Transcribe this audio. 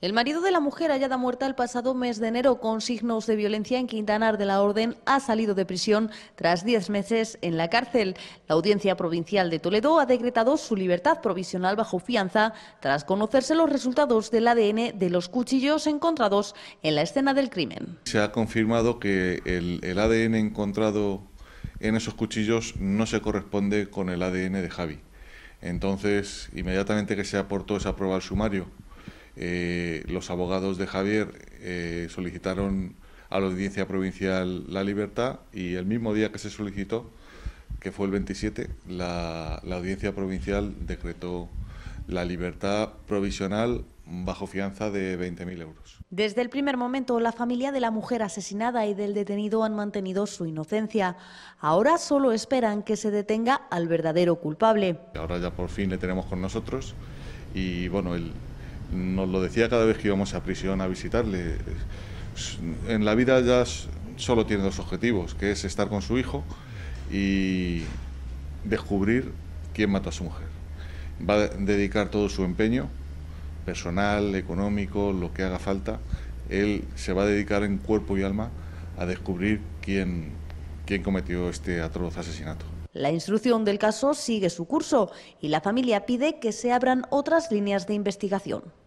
El marido de la mujer hallada muerta el pasado mes de enero con signos de violencia en Quintanar de la Orden ha salido de prisión tras 10 meses en la cárcel. La Audiencia Provincial de Toledo ha decretado su libertad provisional bajo fianza tras conocerse los resultados del ADN de los cuchillos encontrados en la escena del crimen. Se ha confirmado que el, ADN encontrado en esos cuchillos no se corresponde con el ADN de Javi. Entonces, inmediatamente que se aportó esa prueba al sumario eh, los abogados de Javier eh, solicitaron a la audiencia provincial la libertad y el mismo día que se solicitó, que fue el 27, la, la audiencia provincial decretó la libertad provisional bajo fianza de 20.000 euros. Desde el primer momento, la familia de la mujer asesinada y del detenido han mantenido su inocencia. Ahora solo esperan que se detenga al verdadero culpable. Ahora ya por fin le tenemos con nosotros y bueno, el, nos lo decía cada vez que íbamos a prisión a visitarle. En la vida ya solo tiene dos objetivos, que es estar con su hijo y descubrir quién mató a su mujer. Va a dedicar todo su empeño, personal, económico, lo que haga falta. Él se va a dedicar en cuerpo y alma a descubrir quién, quién cometió este atroz asesinato. La instrucción del caso sigue su curso y la familia pide que se abran otras líneas de investigación.